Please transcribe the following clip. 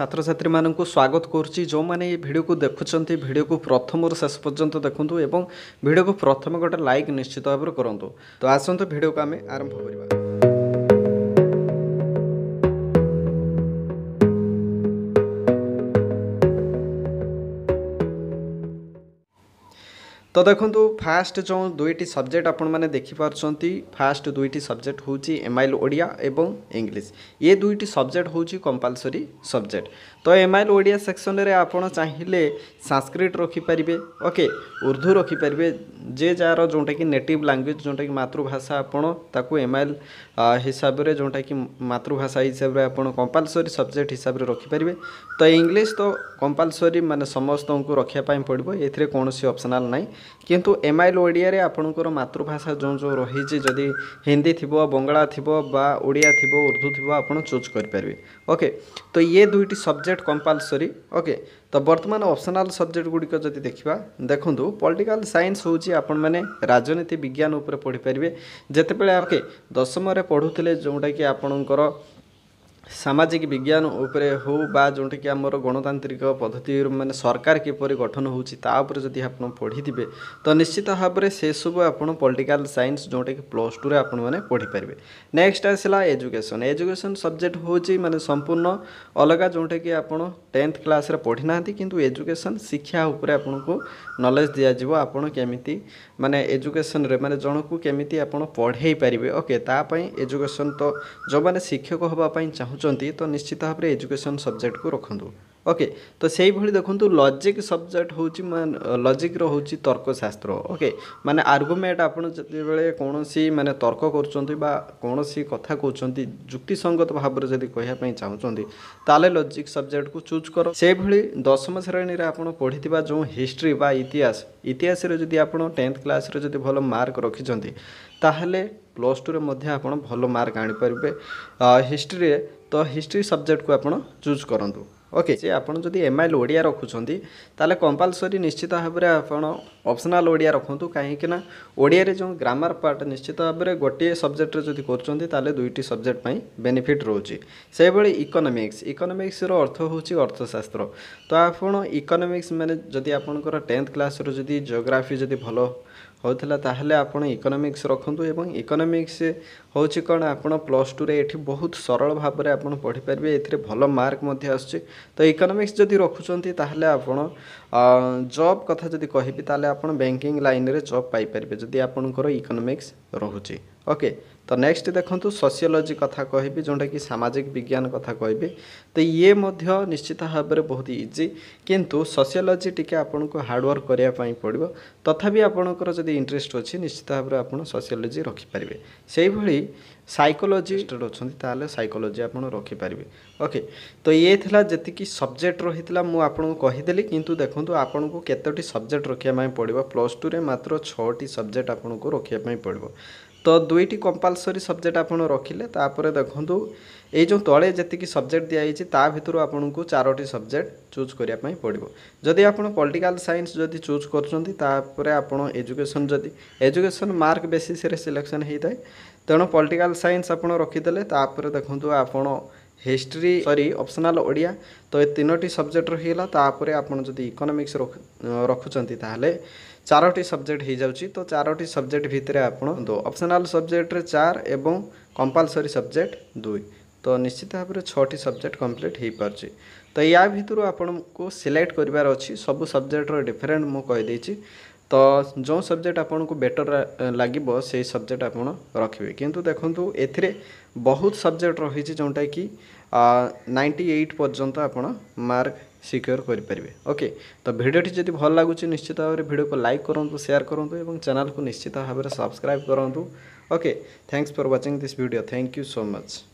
ଛାତ୍ରଛାତ୍ରୀ ମାନଙ୍କୁ ସ୍ୱାଗତ କରୁଛି ଯେଉଁମାନେ ଏଇ ଭିଡ଼ିଓକୁ ଦେଖୁଛନ୍ତି ଭିଡ଼ିଓକୁ ପ୍ରଥମରୁ ଶେଷ ପର୍ଯ୍ୟନ୍ତ ଦେଖନ୍ତୁ ଏବଂ ଭିଡ଼ିଓକୁ ପ୍ରଥମେ ଗୋଟେ ଲାଇକ୍ ନିଶ୍ଚିତ ଭାବରେ କରନ୍ତୁ ତ ଆସନ୍ତୁ ଭିଡ଼ିଓକୁ ଆମେ ଆରମ୍ଭ କରିବା ତ ଦେଖନ୍ତୁ ଫାଷ୍ଟ ଯେଉଁ ଦୁଇଟି ସବଜେକ୍ଟ ଆପଣମାନେ ଦେଖିପାରୁଛନ୍ତି ଫାଷ୍ଟ ଦୁଇଟି ସବଜେକ୍ଟ ହେଉଛି ଏମ୍ଆଇଏଲ୍ ଓଡ଼ିଆ ଏବଂ ଇଂଲିଶ ଏ ଦୁଇଟି ସବଜେକ୍ଟ ହେଉଛି କମ୍ପାଲସରି ସବଜେକ୍ଟ ତ ଏମ୍ଆଇଏଲ୍ ଓଡ଼ିଆ ସେକ୍ସନରେ ଆପଣ ଚାହିଁଲେ ସାଂସ୍କ୍ରିଟ ରଖିପାରିବେ ଓକେ ଉର୍ଦ୍ଦୁ ରଖିପାରିବେ ଯେ ଯାହାର ଯେଉଁଟାକି ନେଟିଭ୍ ଲାଙ୍ଗୁଏଜ୍ ଯେଉଁଟାକି ମାତୃଭାଷା ଆପଣ ତାକୁ ଏମ୍ ଆଇ ଏଲ୍ ହିସାବରେ ଯେଉଁଟାକି ମାତୃଭାଷା ହିସାବରେ ଆପଣ କମ୍ପାଲସରି ସବଜେକ୍ଟ ହିସାବରେ ରଖିପାରିବେ ତ ଇଂଲିଶ ତ କମ୍ପାଲସରି ମାନେ ସମସ୍ତଙ୍କୁ ରଖିବା ପାଇଁ ପଡ଼ିବ ଏଥିରେ କୌଣସି ଅପସନାଲ୍ ନାହିଁ କିନ୍ତୁ ଏମ୍ ଆଇ ଏଲ୍ ଓଡ଼ିଆରେ ଆପଣଙ୍କର ମାତୃଭାଷା ଯେଉଁ ଯେଉଁ ରହିଛି ଯଦି ହିନ୍ଦୀ ଥିବ ବଙ୍ଗଳା ଥିବ ବା ଓଡ଼ିଆ ଥିବ ଉର୍ଦ୍ଦୁ ଥିବ ଆପଣ ଚୁଜ୍ କରିପାରିବେ ଓକେ ତ ଇଏ ଦୁଇଟି ସବଜେକ୍ଟ କମ୍ପାଲସରି ଓକେ ତ ବର୍ତ୍ତମାନ ଅପସନାଲ୍ ସବଜେକ୍ଟଗୁଡ଼ିକ ଯଦି ଦେଖିବା ଦେଖନ୍ତୁ ପଲିଟିକାଲ୍ ସାଇନ୍ସ ହେଉଛି ଆପଣମାନେ ରାଜନୀତି ବିଜ୍ଞାନ ଉପରେ ପଢ଼ିପାରିବେ ଯେତେବେଳେ ଆଗେ ଦଶମରେ ପଢ଼ୁଥିଲେ ଯେଉଁଟାକି ଆପଣଙ୍କର ସାମାଜିକ ବିଜ୍ଞାନ ଉପରେ ହେଉ ବା ଯେଉଁଟାକି ଆମର ଗଣତାନ୍ତ୍ରିକ ପଦ୍ଧତି ମାନେ ସରକାର କିପରି ଗଠନ ହେଉଛି ତା ଉପରେ ଯଦି ଆପଣ ପଢ଼ିଥିବେ ତ ନିଶ୍ଚିତ ଭାବରେ ସେସବୁ ଆପଣ ପଲିଟିକାଲ୍ ସାଇନ୍ସ ଯେଉଁଟାକି ପ୍ଲସ୍ ଟୁରେ ଆପଣମାନେ ପଢ଼ିପାରିବେ ନେକ୍ସଟ ଆସିଲା ଏଜୁକେସନ୍ ଏଜୁକେସନ୍ ସବଜେକ୍ଟ ହେଉଛି ମାନେ ସମ୍ପୂର୍ଣ୍ଣ ଅଲଗା ଯେଉଁଟାକି ଆପଣ ଟେନ୍ଥ କ୍ଲାସ୍ରେ ପଢ଼ିନାହାନ୍ତି କିନ୍ତୁ ଏଜୁକେସନ୍ ଶିକ୍ଷା ଉପରେ ଆପଣଙ୍କୁ ନଲେଜ୍ ଦିଆଯିବ ଆପଣ କେମିତି ମାନେ ଏଜୁକେସନ୍ରେ ମାନେ ଜଣକୁ କେମିତି ଆପଣ ପଢ଼େଇ ପାରିବେ ଓକେ ତା ପାଇଁ ଏଜୁକେସନ୍ ତ ଯେଉଁମାନେ ଶିକ୍ଷକ ହେବା ପାଇଁ ଚାହୁଁ ଚାହୁଁଛନ୍ତି ତ ନିଶ୍ଚିତ ଭାବରେ ଏଜୁକେସନ୍ ସବଜେକ୍ଟକୁ ରଖନ୍ତୁ ଓକେ ତ ସେଇଭଳି ଦେଖନ୍ତୁ ଲଜିକ୍ ସବଜେକ୍ଟ ହେଉଛି ଲଜିକ୍ର ହେଉଛି ତର୍କଶାସ୍ତ୍ର ଓକେ ମାନେ ଆର୍ଗୁମେଣ୍ଟ ଆପଣ ଯେତେବେଳେ କୌଣସି ମାନେ ତର୍କ କରୁଛନ୍ତି ବା କୌଣସି କଥା କହୁଛନ୍ତି ଯୁକ୍ତିସଙ୍ଗତ ଭାବରେ ଯଦି କହିବା ପାଇଁ ଚାହୁଁଛନ୍ତି ତାହେଲେ ଲଜିକ୍ ସବଜେକ୍ଟକୁ ଚୁଜ୍ କର ସେଇଭଳି ଦଶମ ଶ୍ରେଣୀରେ ଆପଣ ପଢ଼ିଥିବା ଯେଉଁ ହିଷ୍ଟ୍ରି ବା ଇତିହାସ ଇତିହାସରେ ଯଦି ଆପଣ ଟେନ୍ଥ କ୍ଲାସ୍ରେ ଯଦି ଭଲ ମାର୍କ ରଖିଛନ୍ତି ତାହେଲେ ପ୍ଲସ୍ ଟୁରେ ମଧ୍ୟ ଆପଣ ଭଲ ମାର୍କ ଆଣିପାରିବେ ହିଷ୍ଟ୍ରିରେ ତ ହିଷ୍ଟ୍ରି ସବଜେକ୍ଟକୁ ଆପଣ ଚୁଜ୍ କରନ୍ତୁ ଓକେ ଯେ ଆପଣ ଯଦି ଏମ୍ଆଇଏଲ୍ ଓଡ଼ିଆ ରଖୁଛନ୍ତି ତାହେଲେ କମ୍ପଲସରି ନିଶ୍ଚିତ ଭାବରେ ଆପଣ ଅପସନାଲ୍ ଓଡ଼ିଆ ରଖନ୍ତୁ କାହିଁକି ନା ଓଡ଼ିଆରେ ଯେଉଁ ଗ୍ରାମାର ପାର୍ଟ ନିଶ୍ଚିତ ଭାବରେ ଗୋଟିଏ ସବଜେକ୍ଟରେ ଯଦି କରୁଛନ୍ତି ତାହେଲେ ଦୁଇଟି ସବଜେକ୍ଟ ପାଇଁ ବେନିଫିଟ୍ ରହୁଛି ସେହିଭଳି ଇକୋନୋମିକ୍ସ ଇକୋନୋମିକ୍ସର ଅର୍ଥ ହେଉଛି ଅର୍ଥଶାସ୍ତ୍ର ତ ଆପଣ ଇକୋନୋମିକ୍ସ ମାନେ ଯଦି ଆପଣଙ୍କର ଟେନ୍ଥ କ୍ଲାସ୍ରୁ ଯଦି ଜିଓଗ୍ରାଫି ଯଦି ଭଲ ହେଉଥିଲା ତାହେଲେ ଆପଣ ଇକୋନୋମିକ୍ସ ରଖନ୍ତୁ ଏବଂ ଇକୋନୋମିକ୍ସ ହେଉଛି କ'ଣ ଆପଣ ପ୍ଲସ୍ ଟୁରେ ଏଠି ବହୁତ ସରଳ ଭାବରେ ଆପଣ ପଢ଼ିପାରିବେ ଏଥିରେ ଭଲ ମାର୍କ ମଧ୍ୟ ଆସୁଛି ତ ଇକୋନୋମିକ୍ସ ଯଦି ରଖୁଛନ୍ତି ତାହେଲେ ଆପଣ ଜବ୍ କଥା ଯଦି କହିବି ତାହେଲେ ଆପଣ ବ୍ୟାଙ୍କିଂ ଲାଇନ୍ରେ ଜବ୍ ପାଇପାରିବେ ଯଦି ଆପଣଙ୍କର ଇକୋନୋମିକ୍ସ ରହୁଛି ଓକେ तो नेक्स्ट देखु सोसीोलोजी कथा कह जोटा कि सामाजिक विज्ञान कथा कह तो ये निश्चित भाव में बहुत इजी किंतु सोसीोलोजी टी आपन हार्डवर्क करने पड़ो तथापि आपणकर इंटरेस्ट अच्छे निश्चित भाव में आप सोसीओलोजी रखिपारे से भाई सैकोलोजी अच्छा ताल सैकोलोजी आप रखिपारे ओके तो ये था जी सब्जेक्ट रही मुझे कहीदेली कितु देखो आपको को केतोटी सब्जेक्ट रखापी पड़ो प्लस टू रे मात्र छब्जेक्ट सब्जेक्ट आपन को रखापी पड़ो তো দুইটি কম্পালসরি সবজেক্ট আপনার রখিলে তাপরে দেখুন এই যে তলে যেতকি সবজেক্ট দিয়েছে তা ভিতর আপনার চারোটি সবজেক্ট চুজ করা পড়ব যদি আপনার পলিটিকাল সাইন্স যদি চুজ করছেন তাপরে আপনার এজুকেশন যদি এজুকেশন মার্ক বেসিসে সিলেকশন হয়ে থাকে তেমন পলিটিকাল সাইন্স আপনার রখিদেলে তাপরে দেখুন আপনার हिस्ट्री सरी ऑप्शनल ओडिया तो ये तीनो सब्जेक्ट रही तापर आप इकोनोमिक्स रखुंत ଚାରୋଟି ସବଜେକ୍ଟ ହୋଇଯାଉଛି ତ ଚାରୋଟି ସବଜେକ୍ଟ ଭିତରେ ଆପଣ ଦୋ ଅପସନାଲ୍ ସବଜେକ୍ଟରେ ଚାର ଏବଂ କମ୍ପାଲସରି ସବଜେକ୍ଟ ଦୁଇ ତ ନିଶ୍ଚିତ ଭାବରେ ଛଅଟି ସବଜେକ୍ଟ କମ୍ପ୍ଲିଟ୍ ହୋଇପାରୁଛି ତ ୟା ଭିତରୁ ଆପଣଙ୍କୁ ସିଲେକ୍ଟ କରିବାର ଅଛି ସବୁ ସବଜେକ୍ଟର ଡିଫରେଣ୍ଟ ମୁଁ କହିଦେଇଛି ତ ଯେଉଁ ସବଜେକ୍ଟ ଆପଣଙ୍କୁ ବେଟର୍ ଲାଗିବ ସେଇ ସବଜେକ୍ଟ ଆପଣ ରଖିବେ କିନ୍ତୁ ଦେଖନ୍ତୁ ଏଥିରେ ବହୁତ ସବଜେକ୍ଟ ରହିଛି ଯେଉଁଟାକି ନାଇଣ୍ଟି ଏଇଟ୍ ପର୍ଯ୍ୟନ୍ତ ଆପଣ ମାର୍କ सिक्योर करेंगे ओके तो भिडटी जब भल लगुच निश्चित भाव में भिडियो को लाइक करूँ सेयार करूँ और चैनल को निश्चित भाव सब्सक्राइब करूँ okay thanks for watching this video thank you so much